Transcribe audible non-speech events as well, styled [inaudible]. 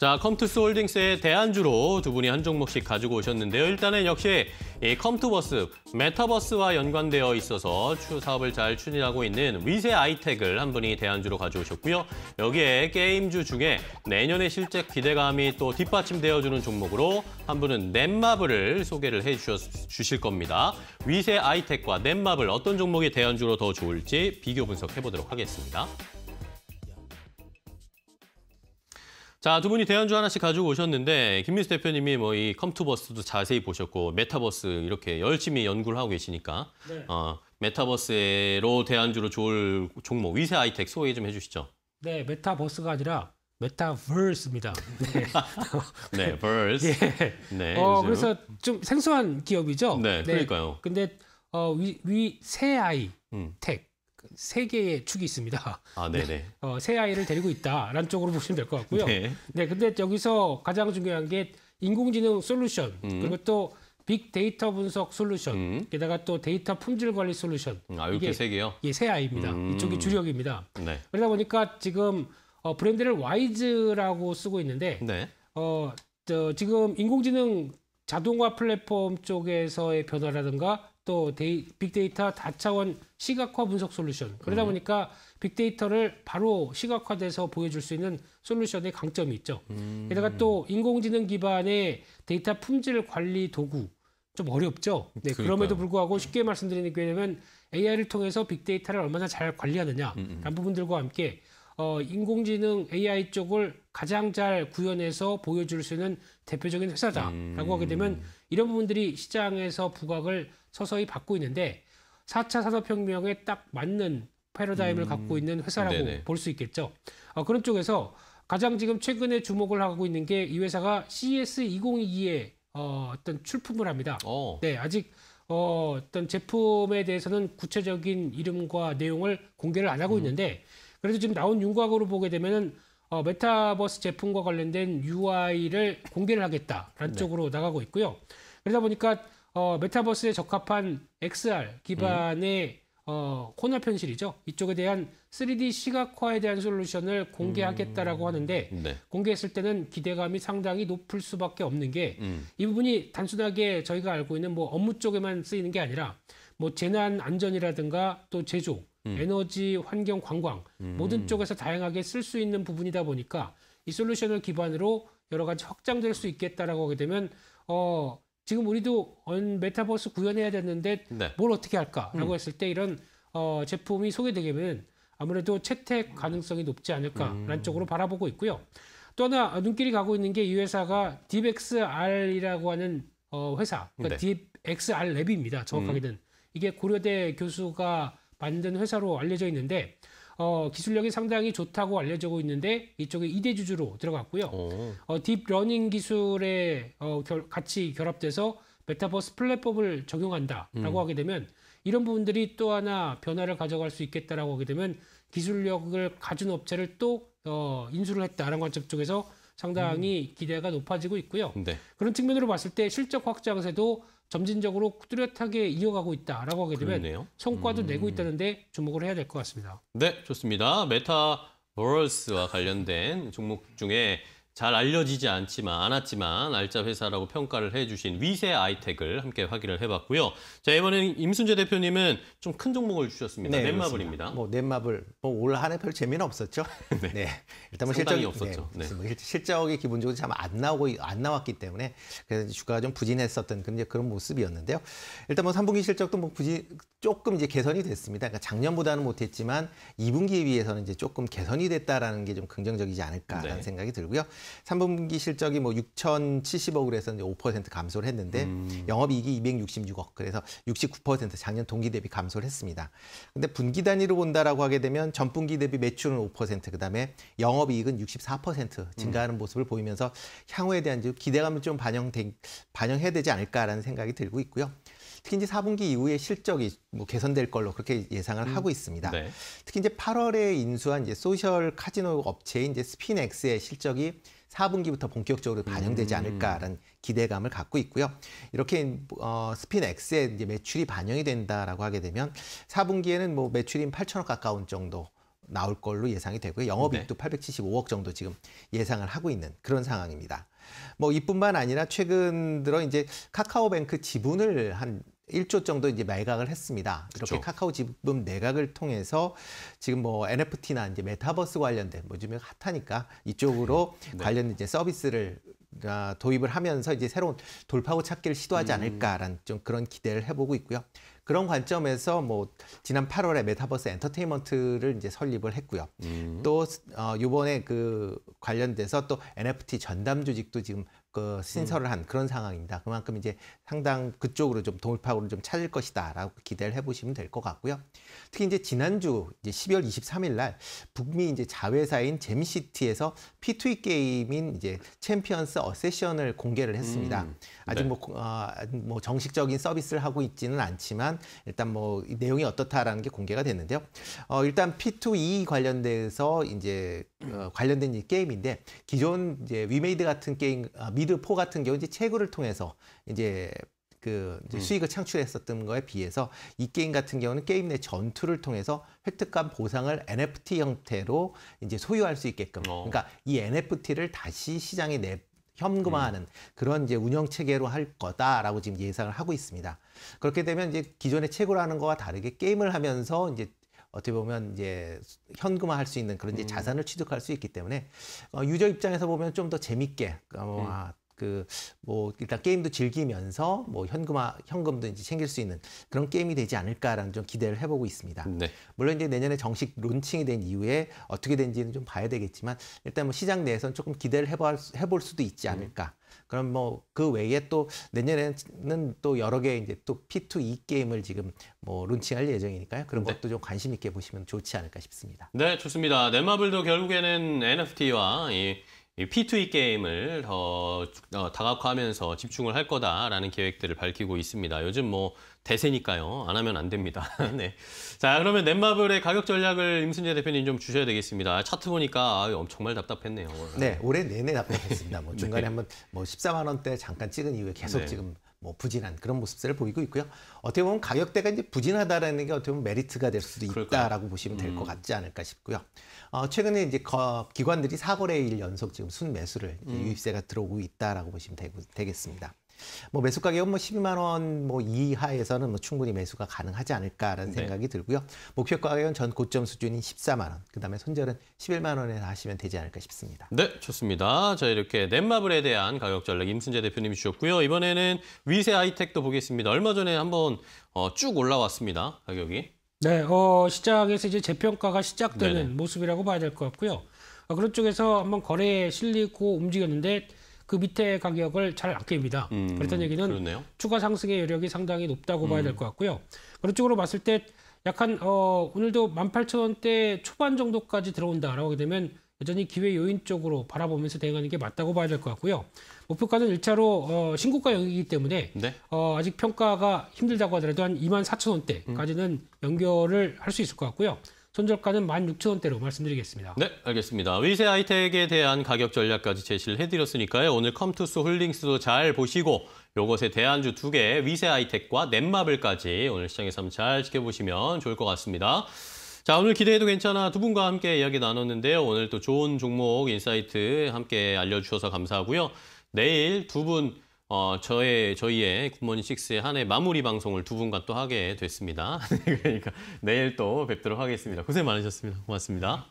자, 컴투스 홀딩스의 대안주로 두 분이 한 종목씩 가지고 오셨는데요. 일단은 역시 이 컴투버스, 메타버스와 연관되어 있어서 추 사업을 잘 추진하고 있는 위세 아이텍을 한 분이 대안주로 가져오셨고요. 여기에 게임주 중에 내년에 실적 기대감이 또 뒷받침되어주는 종목으로 한 분은 넷마블을 소개를 해주실 겁니다. 위세 아이텍과 넷마블 어떤 종목이 대안주로 더 좋을지 비교 분석해보도록 하겠습니다. 자, 두 분이 대안주 하나씩 가지고 오셨는데 김민수 대표님이 뭐 이 컴투버스도 자세히 보셨고 메타버스 이렇게 열심히 연구를 하고 계시니까 네. 어, 메타버스로 대안주로 좋을 종목 위세 아이텍 소개 좀 해주시죠. 네, 메타버스가 아니라 메타버스입니다. [laughs] 네, 네 버스. 예. 네. 어, 그래서 좀 생소한 기업이죠. 네, 네. 그러니까요. 근데 어, 위, 위세 아이텍. 음. 세 개의 축이 있습니다. 아, 네네. 네, 네. [laughs] 어, 세 아이를 데리고 있다라는 쪽으로 보시면 될 것 같고요. 네. 네, 근데 여기서 가장 중요한 게 인공지능 솔루션 음. 그리고 또 빅데이터 분석 솔루션 음. 게다가 또 데이터 품질 관리 솔루션 음, 아, 이렇게 세 개요? 예, 세 아이입니다. 음. 이쪽이 주력입니다. 네. 그러다 보니까 지금 어, 브랜드를 와이즈라고 쓰고 있는데 네. 어, 저, 지금 인공지능 자동화 플랫폼 쪽에서의 변화라든가 또 데이, 빅데이터 다차원 시각화 분석 솔루션. 그러다 음. 보니까 빅데이터를 바로 시각화돼서 보여줄 수 있는 솔루션의 강점이 있죠. 음. 게다가 또 인공지능 기반의 데이터 품질 관리 도구. 좀 어렵죠. 네, 그러니까요. 그럼에도 불구하고 쉽게 말씀드리는 게 뭐냐면 AI를 통해서 빅데이터를 얼마나 잘 관리하느냐 음, 음. 부분들과 함께 어, 인공지능 AI 쪽을 가장 잘 구현해서 보여줄 수 있는 대표적인 회사다라고 음. 하게 되면 이런 부분들이 시장에서 부각을 서서히 받고 있는데 4차 산업혁명에 딱 맞는 패러다임을 음. 갖고 있는 회사라고 볼 수 있겠죠. 어, 그런 쪽에서 가장 지금 최근에 주목을 하고 있는 게 이 회사가 CS 2022에 어, 어떤 출품을 합니다. 오. 어. 네, 아직 어, 어떤 제품에 대해서는 구체적인 이름과 내용을 공개를 안 하고 음. 있는데 그래도 지금 나온 윤곽으로 보게 되면은 어, 메타버스 제품과 관련된 UI를 공개를 하겠다라는 네. 쪽으로 나가고 있고요. 그러다 보니까 어, 메타버스에 적합한 XR 기반의 음. 어, 코너 편실이죠 이쪽에 대한 3D 시각화에 대한 솔루션을 공개하겠다라고 음, 하는데 네. 공개했을 때는 기대감이 상당히 높을 수밖에 없는 게이 음. 부분이 단순하게 저희가 알고 있는 뭐 업무 쪽에만 쓰이는 게 아니라 뭐 재난 안전이라든가 또 제조, 음. 에너지, 환경, 관광 음. 모든 쪽에서 다양하게 쓸 수 있는 부분이다 보니까 이 솔루션을 기반으로 여러 가지 확장될 수 있겠다라고 하게 되면 어 지금 우리도 메타버스 구현해야 되는데 네. 뭘 어떻게 할까라고 음. 했을 때 이런 어, 제품이 소개되면 게 아무래도 채택 가능성이 높지 않을까라는 음. 쪽으로 바라보고 있고요. 또 하나 어, 눈길이 가고 있는 게 이 회사가 DXR이라고 하는 어, 회사, 그러니까 네. DXR 랩입니다. 정확하게는 음. 이게 고려대 교수가 만든 회사로 알려져 있는데 어, 기술력이 상당히 좋다고 알려지고 있는데 이쪽에 이대 주주로 들어갔고요. 어, 어 딥러닝 기술에 어, 결, 같이 결합돼서 메타버스 플랫폼을 적용한다라고 음. 하게 되면 이런 부분들이 또 하나 변화를 가져갈 수 있겠다라고 하게 되면 기술력을 가진 업체를 또 어, 인수를 했다라는 관점 쪽에서 상당히 음. 기대가 높아지고 있고요. 네. 그런 측면으로 봤을 때 실적 확장세도 점진적으로 뚜렷하게 이어가고 있다라고 하게 되면 그렇네요. 성과도 음... 내고 있다는데 주목을 해야 될 것 같습니다. 네, 좋습니다. 메타버스와 관련된 종목 중에 잘 알려지지 않지만 않았지만 알짜 회사라고 평가를 해주신 위세 아이텍을 함께 확인을 해봤고요. 자 이번에는 임순재 대표님은 좀 큰 종목을 주셨습니다. 네, 넷마블입니다. 뭐 넷마블 뭐올 한 해 별 재미는 없었죠. [laughs] 네. 네. 일단 뭐 실적이 없었죠. 네. 네. 뭐 실적이 기본적으로 참 안 나오고 안 나왔기 때문에 그래서 주가가 좀 부진했었던 그런 그런 모습이었는데요. 일단 뭐 3분기 실적도 뭐 부진 조금 이제 개선이 됐습니다. 그러니까 작년보다는 못했지만 2분기에 비해서는 이제 조금 개선이 됐다라는 게 좀 긍정적이지 않을까라는 네. 생각이 들고요. 3분기 실적이 뭐 6,070억 그래서 이제 5% 감소를 했는데 음. 영업이익이 266억 그래서 69% 작년 동기 대비 감소를 했습니다. 근데 분기 단위로 본다라고 하게 되면 전분기 대비 매출은 5% 그다음에 영업이익은 64% 증가하는 음. 모습을 보이면서 향후에 대한 기대감을좀 반영된 반영해야 되지 않을까라는 생각이 들고 있고요. 특히 이제 4분기 이후에 실적이 뭐 개선될 걸로 그렇게 예상을 음. 하고 있습니다. 네. 특히 이제 8월에 인수한 이제 소셜 카지노 업체인 이제 스피넥스의 실적이 4분기부터 본격적으로 반영되지 음. 않을까라는 기대감을 갖고 있고요. 이렇게 어, 스핀 피스의 이제 매출이 반영이 된다라고 하게 되면 4분기에는 뭐매출이 8천억 가까운 정도 나올 걸로 예상이 되고요. 영업이익도 네. 875억 정도 지금 예상을 하고 있는 그런 상황입니다. 뭐 이뿐만 아니라 최근 들어 이제 카카오뱅크 지분을 한 1조 정도 이제 매각을 했습니다. 이렇게 그렇죠. 카카오 지분 매각을 통해서 지금 뭐 NFT나 이제 메타버스 관련된 뭐 요즘에 핫하니까 이쪽으로 [laughs] 네. 관련 된 이제 서비스를 아, 도입을 하면서 이제 새로운 돌파구 찾기를 시도하지 음. 않을까라는 좀 그런 기대를 해보고 있고요. 그런 관점에서 뭐 지난 8월에 메타버스 엔터테인먼트를 이제 설립을 했고요. 음. 또 어, 이번에 그 관련돼서 또 NFT 전담 조직도 지금 그 신설을 음. 한 그런 상황입니다. 그만큼 이제 상당 그쪽으로 좀 돌파구를 좀 찾을 것이다라고 기대를 해보시면 될 것 같고요. 특히 이제 지난주 이제 12월 23일 날 북미 이제 자회사인 잼시티에서 P2E 게임인 이제 챔피언스 어세션을 공개를 했습니다. 음, 네. 아직 뭐, 어, 뭐 정식적인 서비스를 하고 있지는 않지만 일단 뭐 내용이 어떻다라는 게 공개가 됐는데요. 어, 일단 P2E 관련돼서 이제 어, 관련된 이 게임인데 기존 이제 위메이드 같은 게임 아, 미드포 같은 경우 이제 채굴을 통해서 이제 그 이제 음. 수익을 창출했었던 거에 비해서 이 게임 같은 경우는 게임 내 전투를 통해서 획득한 보상을 NFT 형태로 이제 소유할 수 있게끔 어. 그러니까 이 NFT를 다시 시장에 내 현금화하는 음. 그런 이제 운영 체계로 할 거다라고 지금 예상을 하고 있습니다. 그렇게 되면 이제 기존의 채굴하는 거와 다르게 게임을 하면서 이제 어떻게 보면 이제 현금화할 수 있는 그런 이제 음. 자산을 취득할 수 있기 때문에 어, 유저 입장에서 보면 좀 더 재밌게 어, 음. 네. 아, 그뭐 일단 게임도 즐기면서 뭐 현금화 현금도 이제 챙길 수 있는 그런 게임이 되지 않을까라는 좀 기대를 해보고 있습니다. 네. 물론 이제 내년에 정식 론칭이 된 이후에 어떻게 된지는 좀 봐야 되겠지만 일단 뭐 시장 내에서는 조금 기대를 해볼, 해볼 수도 있지 음. 않을까. 음. 그럼 뭐 그 외에 또 내년에는 또 여러 개 이제 또 P2E 게임을 지금 뭐 론칭할 예정이니까요. 그런 네. 것도 네. 좀 관심 있게 보시면 좋지 않을까 싶습니다. 네, 좋습니다. 넷마블도 결국에는 NFT와 이 P2E 게임을 더 어, 다각화하면서 집중을 할 거다라는 계획들을 밝히고 있습니다. 요즘 뭐 대세니까요. 안 하면 안 됩니다. [laughs] 네. 자, 그러면 넷마블의 가격 전략을 임순재 대표님 좀 주셔야 되겠습니다. 차트 보니까 아유, 정말 답답했네요. 네, 올해 내내 답답했습니다. 뭐 [laughs] 네. 중간에 네. 한번 뭐 14만 원대 잠깐 찍은 이후에 계속 네. 지금 뭐 부진한 그런 모습들을 보이고 있고요. 어떻게 보면 가격대가 이제 부진하다라는 게 어떻게 보면 메리트가 될 수도 그럴까요? 있다고 보시면 될것 음. 같지 않을까 싶고요. 어, 최근에 이제 거, 기관들이 사거래일 연속 지금 순매수를 음. 유입세가 들어오고 있다라고 보시면 되, 되겠습니다. 뭐 매수 가격은 뭐 12만 원 뭐 이하에서는 뭐 충분히 매수가 가능하지 않을까라는 네. 생각이 들고요. 목표 가격은 전 고점 수준인 14만 원, 그다음에 손절은 11만 원에 하시면 되지 않을까 싶습니다. 네, 좋습니다. 자 이렇게 넷마블에 대한 가격 전략 임순재 대표님이 주셨고요. 이번에는 위세 아이텍도 보겠습니다. 얼마 전에 한번 어, 쭉 올라왔습니다. 가격이. 네, 어, 시장에서 이제 재평가가 시작되는 네네. 모습이라고 봐야 될 것 같고요. 어, 그런 쪽에서 한번 거래에 실리고 움직였는데 그 밑에 가격을 잘 아낍니다. 음, 그렇다는 얘기는 그러네요. 추가 상승의 여력이 상당히 높다고 봐야 될것 음. 같고요. 그런 쪽으로 봤을 때 약간 어, 오늘도 18,000원대 초반 정도까지 들어온다라고 하게 되면 여전히 기회 요인 쪽으로 바라보면서 대응하는 게 맞다고 봐야 될 것 같고요. 목표가는 1차로 어, 신고가 영역이기 때문에 네? 어, 아직 평가가 힘들다고 하더라도 한2 4 0 0 0 원대까지는 연결을 할 수 있을 것 같고요. 손절가는 16,000원대로 말씀드리겠습니다. 네, 알겠습니다. 위세 하이텍에 대한 가격 전략까지 제시를 해드렸으니까요. 오늘 컴투스 홀딩스도 잘 보시고 요것에 대한주 두 개, 위세 하이텍과 넷마블까지 오늘 시장에서 잘 지켜보시면 좋을 것 같습니다. 자, 오늘 기대해도 괜찮아 두 분과 함께 이야기 나눴는데요. 오늘 또 좋은 종목 인사이트 함께 알려주셔서 감사하고요. 내일 두분 어, 저의 저희의 굿모닝 식스의 한 해 마무리 방송을 두 분과 또 하게 됐습니다. [laughs] 네, 그러니까 내일 또 뵙도록 하겠습니다. 고생 많으셨습니다. 고맙습니다.